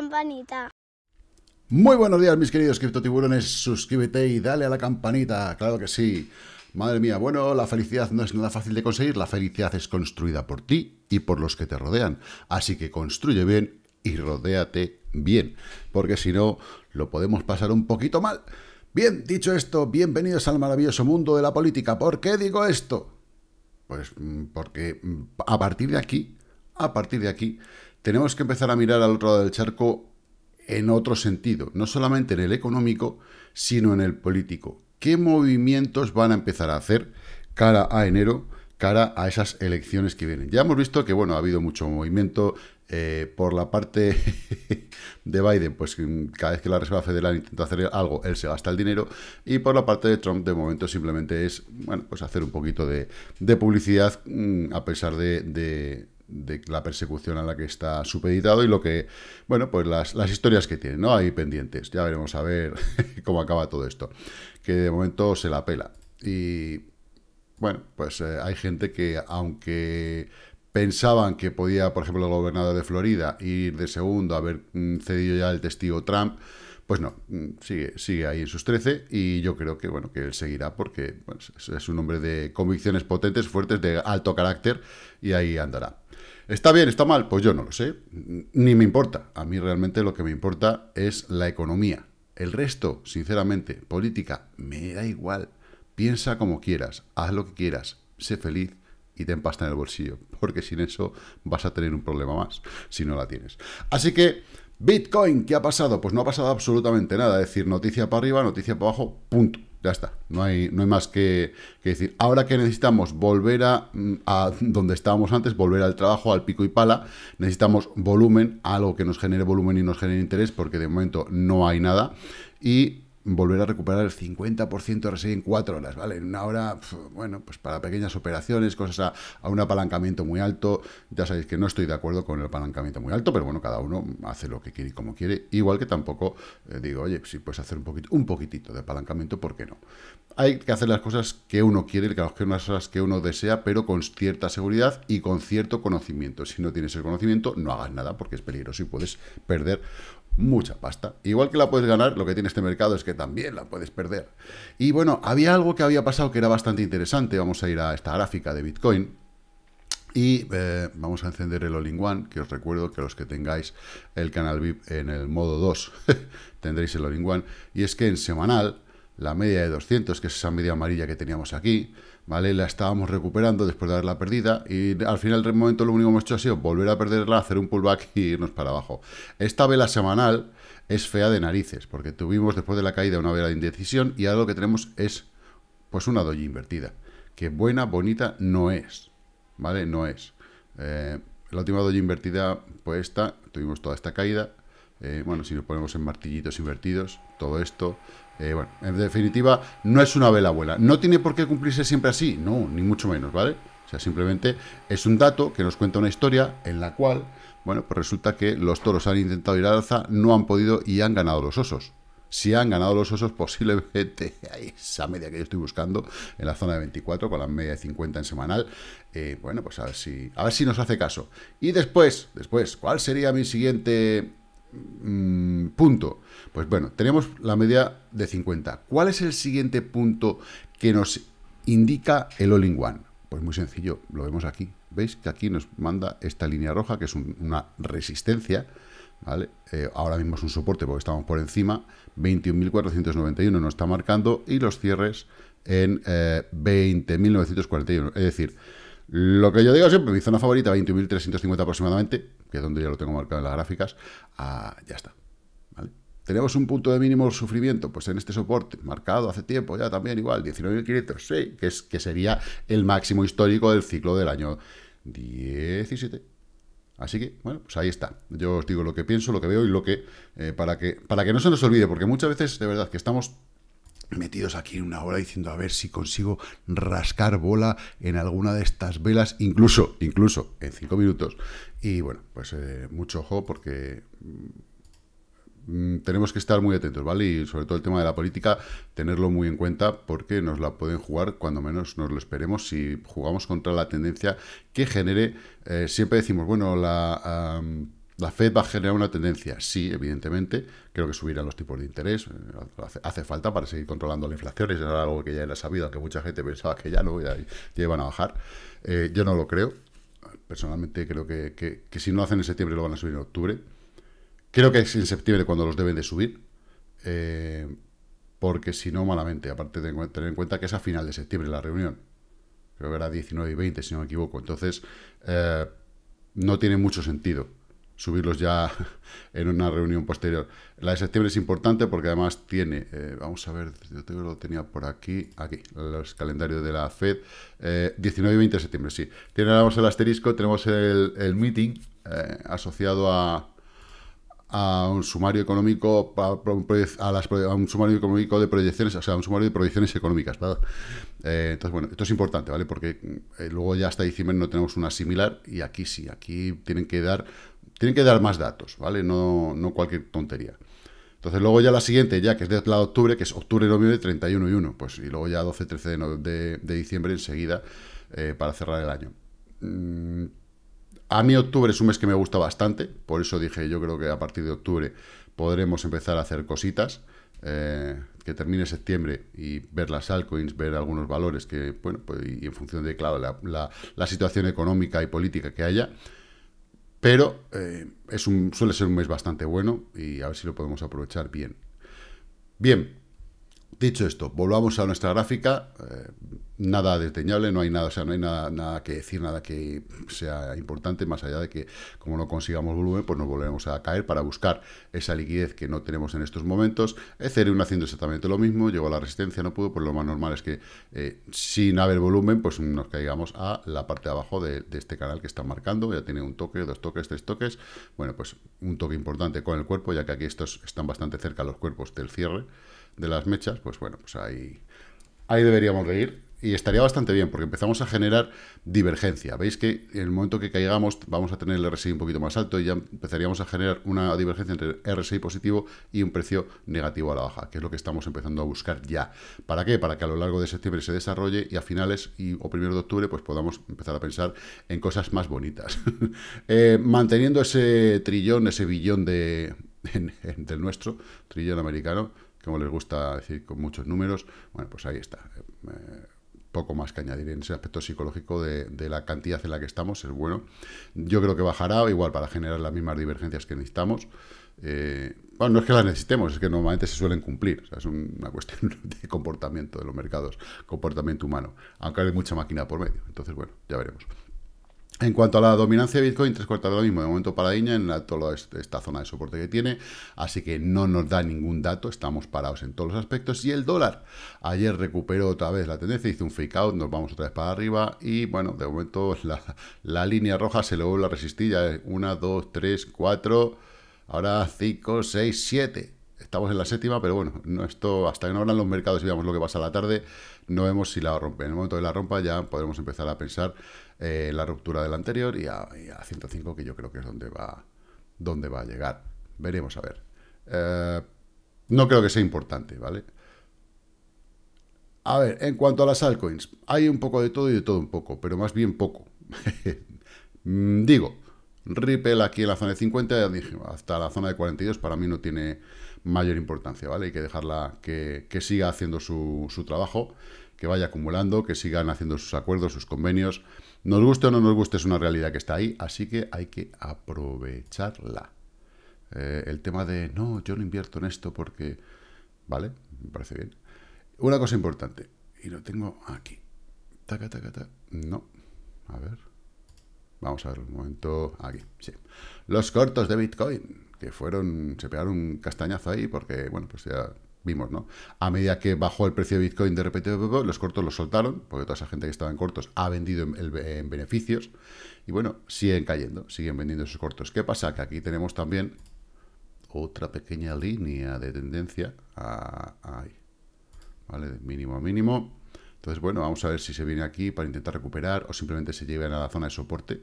campanita. Muy buenos días, mis queridos criptotiburones. Suscríbete y dale a la campanita, claro que sí. Madre mía, bueno, la felicidad no es nada fácil de conseguir, la felicidad es construida por ti y por los que te rodean. Así que construye bien y rodéate bien, porque si no, lo podemos pasar un poquito mal. Bien, dicho esto, bienvenidos al maravilloso mundo de la política. ¿Por qué digo esto? Pues mm, porque mm, a partir de aquí, a partir de aquí, tenemos que empezar a mirar al otro lado del charco en otro sentido, no solamente en el económico, sino en el político. ¿Qué movimientos van a empezar a hacer cara a enero, cara a esas elecciones que vienen? Ya hemos visto que, bueno, ha habido mucho movimiento eh, por la parte de Biden, pues mm, cada vez que la Reserva Federal intenta hacer algo, él se gasta el dinero, y por la parte de Trump, de momento, simplemente es, bueno, pues hacer un poquito de, publicidad mm, a pesar de de la persecución a la que está supeditado y lo que, bueno, pues las, las historias que tiene, ¿no? hay pendientes. Ya veremos a ver cómo acaba todo esto. Que de momento se la pela. Y, bueno, pues eh, hay gente que, aunque pensaban que podía, por ejemplo, el gobernador de Florida ir de segundo, haber mm, cedido ya el testigo Trump, pues no, mm, sigue, sigue ahí en sus 13 y yo creo que, bueno, que él seguirá porque es un hombre de convicciones potentes, fuertes, de alto carácter y ahí andará. ¿Está bien? ¿Está mal? Pues yo no lo sé. Ni me importa. A mí realmente lo que me importa es la economía. El resto, sinceramente, política, me da igual. Piensa como quieras, haz lo que quieras, sé feliz y ten pasta en el bolsillo, porque sin eso vas a tener un problema más, si no la tienes. Así que, Bitcoin, ¿qué ha pasado? Pues no ha pasado absolutamente nada, es decir, noticia para arriba, noticia para abajo, punto. Ya está, no hay, no hay más que, decir. Ahora que necesitamos volver a, mm, a, donde estábamos antes, volver al trabajo, al pico y pala, necesitamos volumen, algo que nos genere volumen y nos genere interés, porque de momento no hay nada. Y volver a recuperar el 50% de RSI en cuatro horas, ¿vale? En una hora, bueno, pues para pequeñas operaciones, cosas a, un apalancamiento muy alto, ya sabéis que no estoy de acuerdo con el apalancamiento muy alto, pero bueno, cada uno hace lo que quiere y como quiere, igual que tampoco eh, digo, oye, si puedes hacer un, poquito, un poquitito de apalancamiento, ¿por qué no? Hay que hacer las cosas que uno quiere, las cosas que uno desea, pero con cierta seguridad y con cierto conocimiento. Si no tienes el conocimiento, no hagas nada porque es peligroso y puedes perder mucha pasta. Igual que la puedes ganar, lo que tiene este mercado es que también la puedes perder. Y bueno, había algo que había pasado que era bastante interesante. Vamos a ir a esta gráfica de Bitcoin. Y eh, vamos a encender el All in One, que os recuerdo que los que tengáis el canal VIP en el modo 2 tendréis el All in One. Y es que en semanal la media de 200, que es esa media amarilla que teníamos aquí, ¿vale? La estábamos recuperando después de haberla perdida y al final del momento lo único que hemos hecho ha sido volver a perderla, hacer un pullback y irnos para abajo. Esta vela semanal es fea de narices, porque tuvimos después de la caída una vela de indecisión y ahora lo que tenemos es pues una doji invertida, que buena, bonita no es, ¿vale? No es. Eh, la última doji invertida pues esta, tuvimos toda esta caída, eh, bueno, si nos ponemos en martillitos invertidos, todo esto. Eh, bueno, en definitiva, no es una vela abuela. No tiene por qué cumplirse siempre así, no, ni mucho menos, ¿vale? O sea, simplemente es un dato que nos cuenta una historia en la cual, bueno, pues resulta que los toros han intentado ir al alza, no han podido y han ganado los osos. Si han ganado los osos, posiblemente esa media que yo estoy buscando en la zona de 24 con la media de 50 en semanal. Eh, bueno, pues a ver si a ver si nos hace caso. Y después, después, ¿cuál sería mi siguiente Mm, punto? Pues bueno, tenemos la media de 50. ¿Cuál es el siguiente punto que nos indica el all-in-one? Pues muy sencillo, lo vemos aquí. ¿Veis que aquí nos manda esta línea roja, que es una resistencia? ¿vale? Eh, ahora mismo es un soporte porque estamos por encima. 21.491 nos está marcando y los cierres en 20.941. Eh, es decir, lo que yo digo siempre, mi zona favorita, 21.350 aproximadamente, que es donde ya lo tengo marcado en las gráficas, ah, ya está. ¿Tenemos un punto de mínimo sufrimiento? Pues en este soporte, marcado hace tiempo ya también igual, 19.500, sí, que, es, que sería el máximo histórico del ciclo del año 17. Así que, bueno, pues ahí está. Yo os digo lo que pienso, lo que veo y lo que, eh, para que, para que no se nos olvide, porque muchas veces, de verdad, que estamos metidos aquí en una hora diciendo a ver si consigo rascar bola en alguna de estas velas, incluso, incluso en cinco minutos. Y bueno, pues eh, mucho ojo porque mm, mm, tenemos que estar muy atentos, ¿vale? Y sobre todo el tema de la política, tenerlo muy en cuenta porque nos la pueden jugar cuando menos nos lo esperemos si jugamos contra la tendencia que genere, eh, siempre decimos, bueno, la... La Fed va a generar una tendencia, sí, evidentemente, creo que subirán los tipos de interés, eh, hace, falta para seguir controlando la inflación, era algo que ya era sabido, que mucha gente pensaba que ya no, iban a bajar. Eh, yo no lo creo, personalmente creo que, si no hacen en septiembre lo van a subir en octubre. Creo que es en septiembre cuando los deben de subir, eh, porque si no, malamente, aparte de tener en cuenta que es a final de septiembre la reunión, creo que era 19 y 20, si no me equivoco, entonces no tiene mucho sentido subirlos ya en una reunión posterior. La de septiembre es importante porque además tiene, eh, vamos a ver, yo lo tenía por aquí, aquí, los calendarios de la FED, 19 eh, y 20 de septiembre, sí. Tenemos el asterisco, tenemos el, meeting eh, asociado a, un sumario económico a, un sumario económico de proyecciones, o sea, un sumario de proyecciones económicas, ¿verdad? entonces, bueno, esto es importante, ¿vale? Porque luego ya hasta diciembre no tenemos una similar y aquí sí, aquí tienen que dar tienen que dar más datos, ¿vale? No, no cualquier tontería. Entonces luego ya la siguiente, ya que es de la de octubre, que es octubre, noviembre, 31 y 1. Pues y luego ya 12, 13 de, de, diciembre enseguida eh, para cerrar el año. Mm, a mí octubre es un mes que me gusta bastante, por eso dije yo creo que a partir de octubre podremos empezar a hacer cositas. Eh, que termine septiembre y ver las altcoins, ver algunos valores que, bueno, pues, y en función de, claro, la, la, la situación económica y política que haya, pero eh, es un, suele ser un mes bastante bueno y a ver si lo podemos aprovechar bien. Bien, Dicho esto, volvamos a nuestra gráfica. Eh, nada desdeñable, no hay nada, o sea, no hay nada, nada, que decir, nada que sea importante, más allá de que como no consigamos volumen, pues nos volvemos a caer para buscar esa liquidez que no tenemos en estos momentos. Ethereum haciendo exactamente lo mismo, llegó a la resistencia, no pudo, pues lo más normal es que eh, sin haber volumen, pues nos caigamos a la parte de abajo de, este canal que está marcando, ya tiene un toque, dos toques, tres toques, bueno, pues un toque importante con el cuerpo, ya que aquí estos están bastante cerca los cuerpos del cierre de las mechas, pues bueno, pues ahí, ahí deberíamos reír. Y estaría bastante bien, porque empezamos a generar divergencia. Veis que en el momento que caigamos vamos a tener el RSI un poquito más alto y ya empezaríamos a generar una divergencia entre RSI positivo y un precio negativo a la baja, que es lo que estamos empezando a buscar ya. ¿Para qué? Para que a lo largo de septiembre se desarrolle y a finales o primero de octubre pues podamos empezar a pensar en cosas más bonitas. Eh, manteniendo ese trillón, ese billón de, del nuestro, trillón americano, como les gusta decir, con muchos números, bueno, pues ahí está. Eh, poco más que añadir en ese aspecto psicológico de, la cantidad en la que estamos, es bueno. Yo creo que bajará, igual, para generar las mismas divergencias que necesitamos. Eh, bueno, no es que las necesitemos, es que normalmente se suelen cumplir. O sea, es una cuestión de comportamiento de los mercados, comportamiento humano, aunque hay mucha máquina por medio. Entonces, bueno, ya veremos. En cuanto a la dominancia de Bitcoin, tres cuartas de lo mismo. De momento paradiña en toda esta zona de soporte que tiene. Así que no nos da ningún dato. Estamos parados en todos los aspectos. Y el dólar. Ayer recuperó otra vez la tendencia. Hizo un fake out. Nos vamos otra vez para arriba. Y bueno, de momento la, línea roja se lo vuelve a resistir. Ya es 1, 2, 3, 4. Ahora 5, 6, 7 estamos en la séptima, pero bueno, no esto hasta que no abran los mercados y veamos lo que pasa a la tarde, no vemos si la rompe. En el momento de la rompa ya podremos empezar a pensar eh, la ruptura del anterior y a, 105, que yo creo que es donde va, donde va a llegar. Veremos a ver. Eh, no creo que sea importante, ¿vale? A ver, en cuanto a las altcoins, hay un poco de todo y de todo un poco, pero más bien poco. Mm, digo, Ripple aquí en la zona de 50, hasta la zona de 42 para mí no tiene mayor importancia, ¿vale? Hay que dejarla que, siga haciendo su, su trabajo, que vaya acumulando, que sigan haciendo sus acuerdos, sus convenios nos guste o no nos guste, es una realidad que está ahí, así que hay que aprovecharla. Eh, el tema de, no, yo no invierto en esto porque... Vale, me parece bien. Una cosa importante, y lo tengo aquí. Taca, taca, taca. No, a ver. Vamos a ver un momento. Aquí, sí. Los cortos de Bitcoin, que fueron, se pegaron un castañazo ahí porque, bueno, pues ya vimos, ¿no? A medida que bajó el precio de Bitcoin, de repente los cortos los soltaron, porque toda esa gente que estaba en cortos ha vendido en, beneficios, y bueno, siguen cayendo, siguen vendiendo esos cortos. ¿Qué pasa? Que aquí tenemos también otra pequeña línea de tendencia ahí, ¿vale? mínimo a mínimo. Entonces, bueno, vamos a ver si se viene aquí para intentar recuperar o simplemente se lleven a la zona de soporte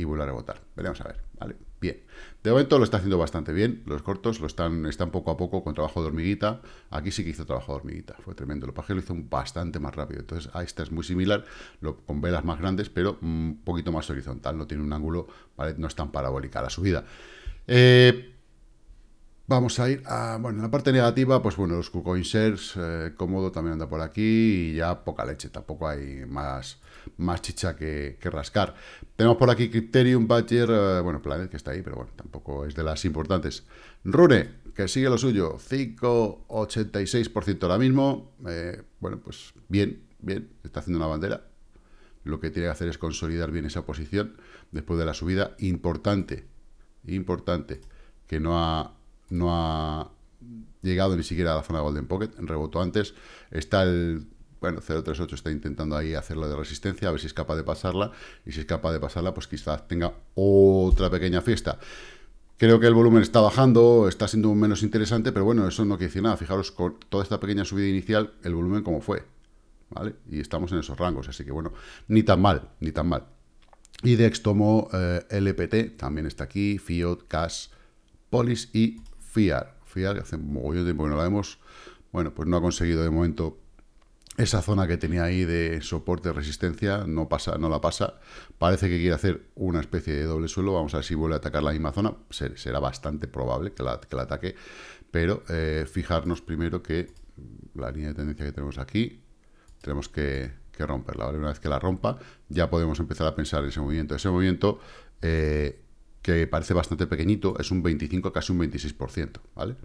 y vuelve a rebotar. Veremos a ver, ¿vale? Bien. De momento lo está haciendo bastante bien. Los cortos lo están, están poco a poco con trabajo de hormiguita. Aquí sí que hizo trabajo de hormiguita. Fue tremendo. Lo paje lo hizo bastante más rápido. Entonces a esta es muy similar, lo, con velas más grandes, pero un poquito más horizontal. No tiene un ángulo, ¿vale? No es tan parabólica la subida. Eh, Vamos a ir a, bueno, en la parte negativa, pues bueno, los KuCoin cómodo eh, también anda por aquí y ya poca leche, tampoco hay más, más chicha que, rascar. Tenemos por aquí Crypterium, Badger, eh, bueno, Planet que está ahí, pero bueno, tampoco es de las importantes. Rune, que sigue lo suyo, 5,86% ahora mismo, eh, bueno, pues bien, bien, está haciendo una bandera. Lo que tiene que hacer es consolidar bien esa posición después de la subida importante, importante, que no ha no ha llegado ni siquiera a la zona de Golden Pocket, rebotó antes, está el... Bueno, 038 está intentando ahí hacerlo de resistencia, a ver si es capaz de pasarla. Y si es capaz de pasarla, pues quizás tenga otra pequeña fiesta. Creo que el volumen está bajando, está siendo menos interesante, pero bueno, eso no quiere decir nada. Fijaros, con toda esta pequeña subida inicial, el volumen como fue, ¿vale? Y estamos en esos rangos, así que bueno, ni tan mal, ni tan mal. Y tomó eh, LPT, también está aquí, Fiat, Cash, Polis y FIAR. FIAR, que hace un mogollón tiempo que no la vemos, bueno, pues no ha conseguido de momento esa zona que tenía ahí de soporte, resistencia, no pasa, no la pasa. Parece que quiere hacer una especie de doble suelo. Vamos a ver si vuelve a atacar la misma zona. será bastante probable que la, ataque. Pero eh, fijarnos primero que la línea de tendencia que tenemos aquí, tenemos que, romperla. Una vez que la rompa, ya podemos empezar a pensar en ese movimiento. Ese movimiento eh, que parece bastante pequeñito, es un 25, casi un 26%, ¿vale?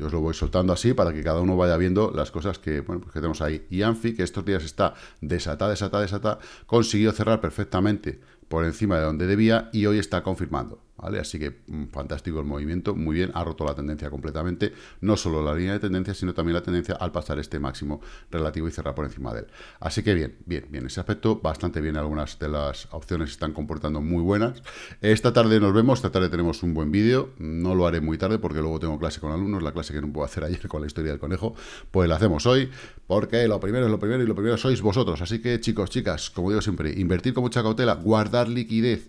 Yo os lo voy soltando así para que cada uno vaya viendo las cosas que, bueno, pues que tenemos ahí. Y Anfi, que estos días está desatada, desatada, desatada, consiguió cerrar perfectamente por encima de donde debía y hoy está confirmando. Así que mm, fantástico el movimiento, muy bien, ha roto la tendencia completamente, no solo la línea de tendencia, sino también la tendencia al pasar este máximo relativo y cerrar por encima de él. Así que bien, bien, bien, ese aspecto bastante bien, algunas de las opciones están comportando muy buenas. Esta tarde nos vemos, esta tarde tenemos un buen vídeo, no lo haré muy tarde porque luego tengo clase con alumnos, la clase que no puedo hacer ayer con la historia del conejo, pues la hacemos hoy, porque lo primero es lo primero y lo primero sois vosotros, así que chicos, chicas, como digo siempre, invertir con mucha cautela, guardar liquidez,